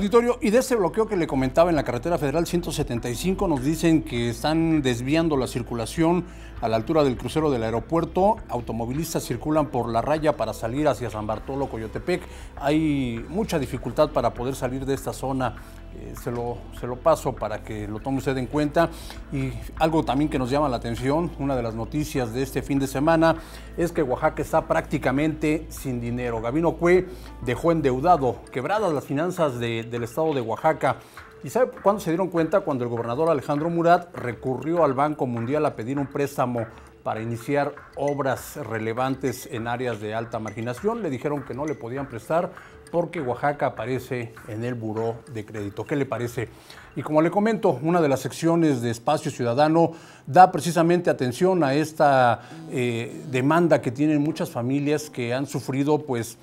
Auditorio, y de ese bloqueo que le comentaba en la carretera federal 175, nos dicen que están desviando la circulación a la altura del crucero del aeropuerto. Automovilistas circulan por la raya para salir hacia San Bartolo, Coyotepec. Hay mucha dificultad para poder salir de esta zona eh, se, lo, se lo paso para que lo tome usted en cuenta. Y algo también que nos llama la atención, una de las noticias de este fin de semana, es que Oaxaca está prácticamente sin dinero. Gabino Cue dejó endeudado, quebradas las finanzas del estado de Oaxaca. ¿Y sabe cuándo se dieron cuenta? Cuando el gobernador Alejandro Murat recurrió al Banco Mundial a pedir un préstamo para iniciar obras relevantes en áreas de alta marginación. Le dijeron que no le podían prestar porque Oaxaca aparece en el buró de crédito. ¿Qué le parece? Y como le comento, una de las secciones de Espacio Ciudadano da precisamente atención a esta eh, demanda que tienen muchas familias que han sufrido pues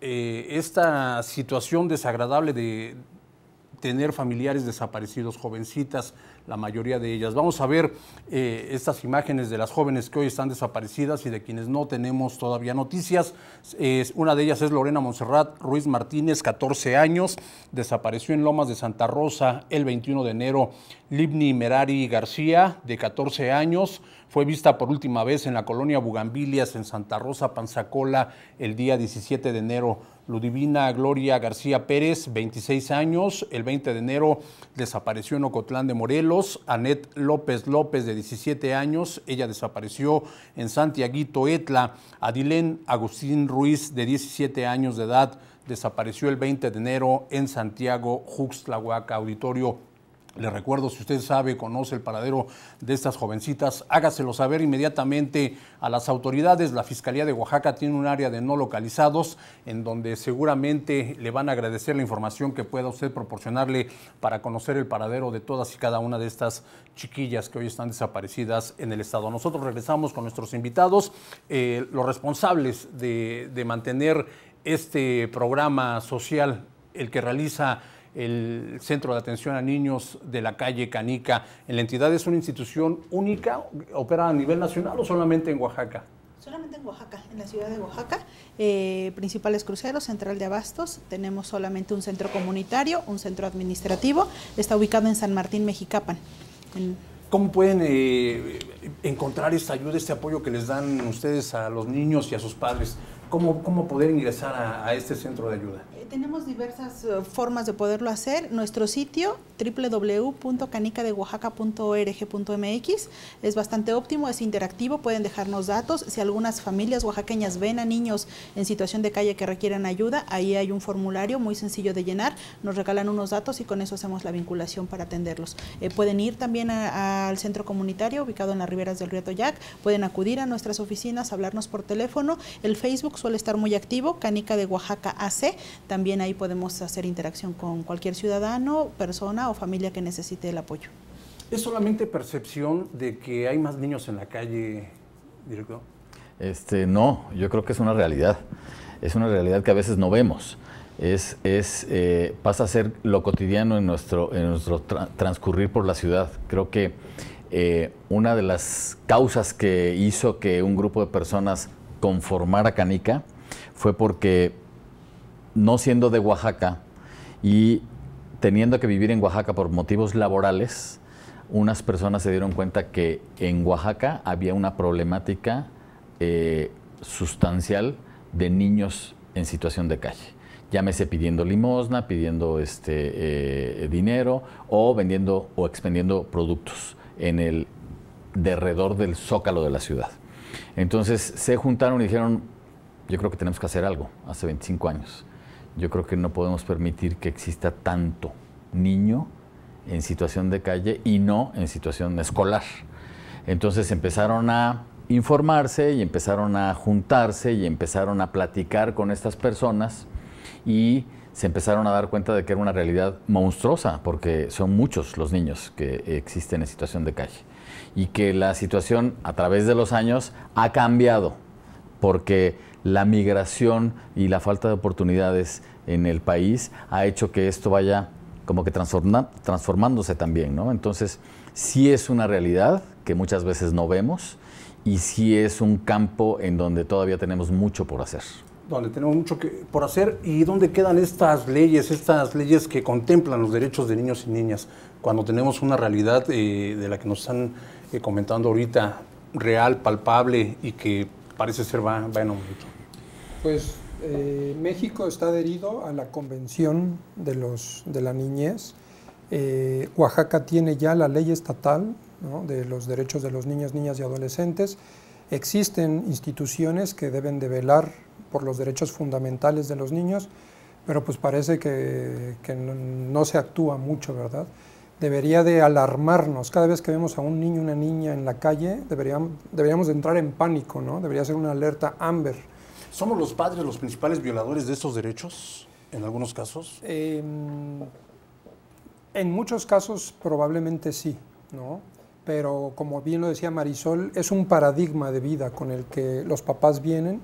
eh, esta situación desagradable de tener familiares desaparecidos, jovencitas la mayoría de ellas. Vamos a ver eh, estas imágenes de las jóvenes que hoy están desaparecidas y de quienes no tenemos todavía noticias. una de ellas es Lorena Monserrat Ruiz Martínez, 14 años, desapareció en Lomas de Santa Rosa el 21 de enero. Libni Merari García, de 14 años, fue vista por última vez en la colonia Bugambilias, en Santa Rosa, Panzacola, el día 17 de enero. Ludivina Gloria García Pérez, 26 años, el 20 de enero desapareció en Ocotlán de Morelos. Anet López López, de 17 años, ella desapareció en Santiaguito, Etla. Adilén Agustín Ruiz, de 17 años de edad, desapareció el 20 de enero en Santiago, Juxtlahuaca, auditorio les recuerdo, si usted sabe, conoce el paradero de estas jovencitas, hágaselo saber inmediatamente a las autoridades. La Fiscalía de Oaxaca tiene un área de no localizados en donde seguramente le van a agradecer la información que pueda usted proporcionarle para conocer el paradero de todas y cada una de estas chiquillas que hoy están desaparecidas en el Estado. Nosotros regresamos con nuestros invitados, eh, los responsables de, de mantener este programa social, el que realiza el Centro de Atención a Niños de la calle Canica en la entidad es una institución única, opera a nivel nacional o solamente en Oaxaca? Solamente en Oaxaca, en la ciudad de Oaxaca, eh, principales cruceros, central de abastos, tenemos solamente un centro comunitario, un centro administrativo, está ubicado en San Martín, Mexicapan. ¿Cómo pueden eh, encontrar esta ayuda, este apoyo que les dan ustedes a los niños y a sus padres? ¿Cómo, poder ingresar a, este centro de ayuda? Eh, tenemos diversas eh, formas de poderlo hacer. Nuestro sitio www.canicadeoaxaca.org.mx es bastante óptimo, es interactivo, pueden dejarnos datos. Si algunas familias oaxaqueñas ven a niños en situación de calle que requieran ayuda, ahí hay un formulario muy sencillo de llenar, nos regalan unos datos y con eso hacemos la vinculación para atenderlos. Eh, pueden ir también al centro comunitario ubicado en las riberas del río Toyac, pueden acudir a nuestras oficinas, hablarnos por teléfono. El Facebook suele estar muy activo, Canica de Oaxaca AC, también ahí podemos hacer interacción con cualquier ciudadano, persona o familia que necesite el apoyo. ¿Es solamente percepción de que hay más niños en la calle, director? Este, no, yo creo que es una realidad. Es una realidad que a veces no vemos. Es, es eh, pasa a ser lo cotidiano en nuestro, en nuestro transcurrir por la ciudad. Creo que eh, una de las causas que hizo que un grupo de personas conformar a Canica fue porque no siendo de Oaxaca y teniendo que vivir en Oaxaca por motivos laborales, unas personas se dieron cuenta que en Oaxaca había una problemática eh, sustancial de niños en situación de calle. Llámese pidiendo limosna, pidiendo este, eh, dinero o vendiendo o expendiendo productos en el derredor del zócalo de la ciudad. Entonces se juntaron y dijeron, yo creo que tenemos que hacer algo hace 25 años. Yo creo que no podemos permitir que exista tanto niño en situación de calle y no en situación escolar. Entonces empezaron a informarse y empezaron a juntarse y empezaron a platicar con estas personas y se empezaron a dar cuenta de que era una realidad monstruosa, porque son muchos los niños que existen en situación de calle y que la situación a través de los años ha cambiado, porque la migración y la falta de oportunidades en el país ha hecho que esto vaya como que transformándose también, ¿no? Entonces, sí es una realidad que muchas veces no vemos y sí es un campo en donde todavía tenemos mucho por hacer. Donde tenemos mucho por hacer y dónde quedan estas leyes, estas leyes que contemplan los derechos de niños y niñas, cuando tenemos una realidad eh, de la que nos han comentando ahorita, real, palpable y que parece ser va, en aumento? Pues eh, México está adherido a la Convención de, los, de la Niñez. Eh, Oaxaca tiene ya la ley estatal de los derechos de los niños, niñas y adolescentes. Existen instituciones que deben de velar por los derechos fundamentales de los niños, pero pues parece que, no se actúa mucho, ¿verdad? debería de alarmarnos. Cada vez que vemos a un niño, una niña en la calle, deberíamos, deberíamos de entrar en pánico, ¿no? Debería ser una alerta Amber. ¿Somos los padres los principales violadores de estos derechos en algunos casos? Em, en muchos casos probablemente sí, ¿no? Pero como bien lo decía Marisol, es un paradigma de vida con el que los papás vienen.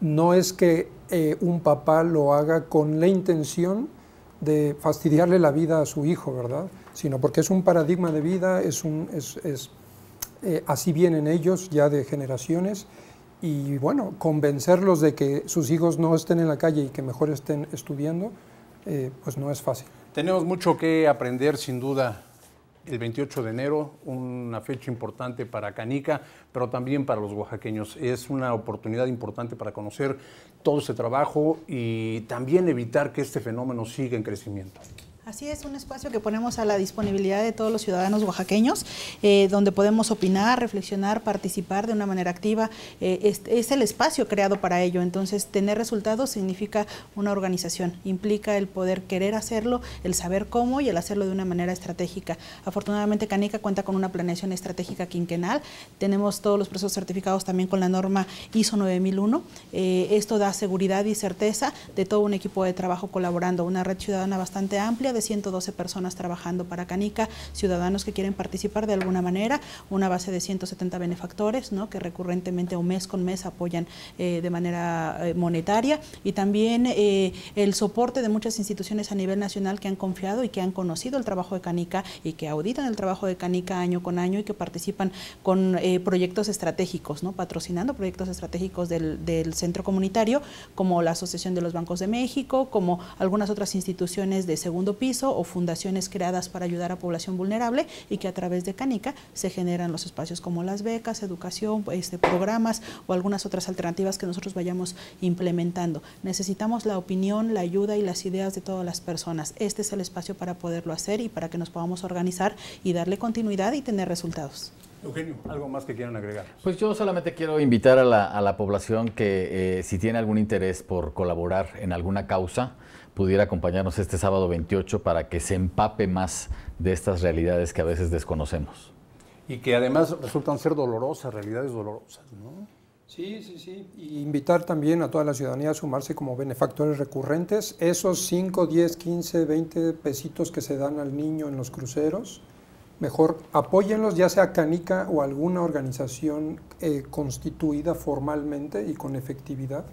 No es que eh, un papá lo haga con la intención de fastidiarle la vida a su hijo, ¿verdad? Sino porque es un paradigma de vida, es un, es, es, eh, así vienen ellos ya de generaciones y bueno, convencerlos de que sus hijos no estén en la calle y que mejor estén estudiando, eh, pues no es fácil. Tenemos mucho que aprender sin duda el 28 de enero, una fecha importante para Canica, pero también para los oaxaqueños. Es una oportunidad importante para conocer todo ese trabajo y también evitar que este fenómeno siga en crecimiento. Así es, un espacio que ponemos a la disponibilidad de todos los ciudadanos oaxaqueños, eh, donde podemos opinar, reflexionar, participar de una manera activa. Eh, es, el espacio creado para ello, entonces tener resultados significa una organización, implica el poder querer hacerlo, el saber cómo y el hacerlo de una manera estratégica. Afortunadamente Canica cuenta con una planeación estratégica quinquenal, tenemos todos los procesos certificados también con la norma ISO 9001, eh, esto da seguridad y certeza de todo un equipo de trabajo colaborando, una red ciudadana bastante amplia, 112 personas trabajando para Canica, ciudadanos que quieren participar de alguna manera, una base de 170 benefactores ¿no? que recurrentemente o mes con mes apoyan eh, de manera eh, monetaria y también eh, el soporte de muchas instituciones a nivel nacional que han confiado y que han conocido el trabajo de Canica y que auditan el trabajo de Canica año con año y que participan con proyectos estratégicos, ¿no? patrocinando proyectos estratégicos del, del centro comunitario como la Asociación de los Bancos de México, como algunas otras instituciones de segundo piso o fundaciones creadas para ayudar a población vulnerable y que a través de Canica se generan los espacios como las becas, educación, este, programas o algunas otras alternativas que nosotros vayamos implementando. Necesitamos la opinión, la ayuda y las ideas de todas las personas. Este es el espacio para poderlo hacer y para que nos podamos organizar y darle continuidad y tener resultados. Eugenio, ¿algo más que quieran agregar? Pues yo solamente quiero invitar a la, población que eh, si tiene algún interés por colaborar en alguna causa, pudiera acompañarnos este sábado 28 para que se empape más de estas realidades que a veces desconocemos. Y que además resultan ser dolorosas, realidades dolorosas, ¿no? Sí, sí, sí. Y invitar también a toda la ciudadanía a sumarse como benefactores recurrentes. Esos 5, 10, 15, 20 pesitos que se dan al niño en los cruceros, mejor apóyenlos, ya sea Canica o alguna organización eh, constituida formalmente y con efectividad,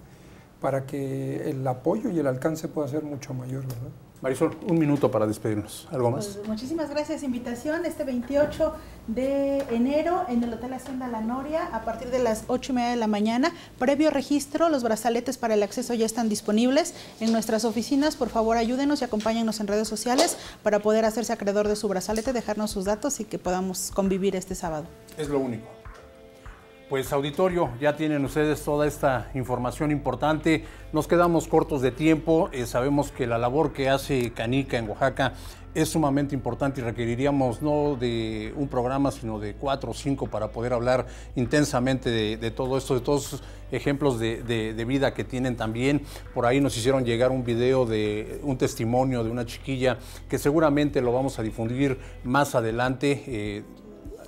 para que el apoyo y el alcance pueda ser mucho mayor, ¿verdad? Marisol, un minuto para despedirnos. ¿Algo más? Pues, muchísimas gracias. Invitación este 28 de enero en el Hotel Hacienda La Noria a partir de las 8 y media de la mañana. Previo registro, los brazaletes para el acceso ya están disponibles en nuestras oficinas. Por favor, ayúdenos y acompáñennos en redes sociales para poder hacerse acreedor de su brazalete, dejarnos sus datos y que podamos convivir este sábado. Es lo único. Pues auditorio, ya tienen ustedes toda esta información importante. Nos quedamos cortos de tiempo. Eh, sabemos que la labor que hace Canica en Oaxaca es sumamente importante y requeriríamos no de un programa, sino de cuatro o cinco para poder hablar intensamente de, todo esto, de todos esos ejemplos de, vida que tienen también. Por ahí nos hicieron llegar un video de un testimonio de una chiquilla que seguramente lo vamos a difundir más adelante. Eh,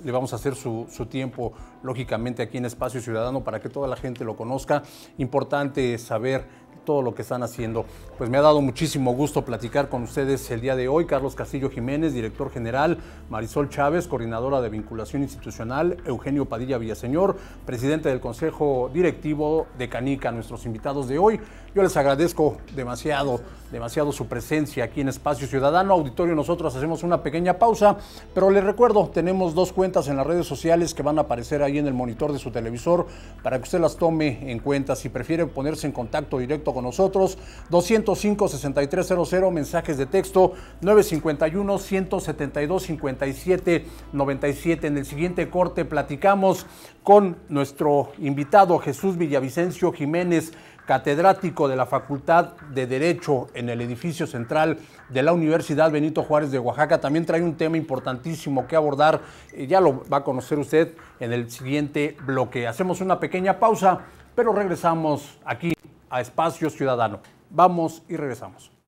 le vamos a hacer su, tiempo, lógicamente, aquí en Espacio Ciudadano para que toda la gente lo conozca. Importante saber todo lo que están haciendo. Pues me ha dado muchísimo gusto platicar con ustedes el día de hoy. Carlos Castillo Jiménez, director general, Marisol Chávez, coordinadora de vinculación institucional, Eugenio Padilla Villaseñor, presidente del Consejo Directivo de Canica, nuestros invitados de hoy. Yo les agradezco demasiado, demasiado su presencia aquí en Espacio Ciudadano. Auditorio, nosotros hacemos una pequeña pausa, pero les recuerdo, tenemos dos cuentas en las redes sociales que van a aparecer ahí en el monitor de su televisor para que usted las tome en cuenta. Si prefiere ponerse en contacto directo con nosotros. 205-6300, mensajes de texto 951-172-5797. En el siguiente corte platicamos con nuestro invitado Jesús Villavicencio Jiménez, catedrático de la Facultad de Derecho en el edificio central de la Universidad Benito Juárez de Oaxaca. También trae un tema importantísimo que abordar, eh, ya lo va a conocer usted en el siguiente bloque. Hacemos una pequeña pausa, pero regresamos aquí a Espacio Ciudadano. Vamos y regresamos.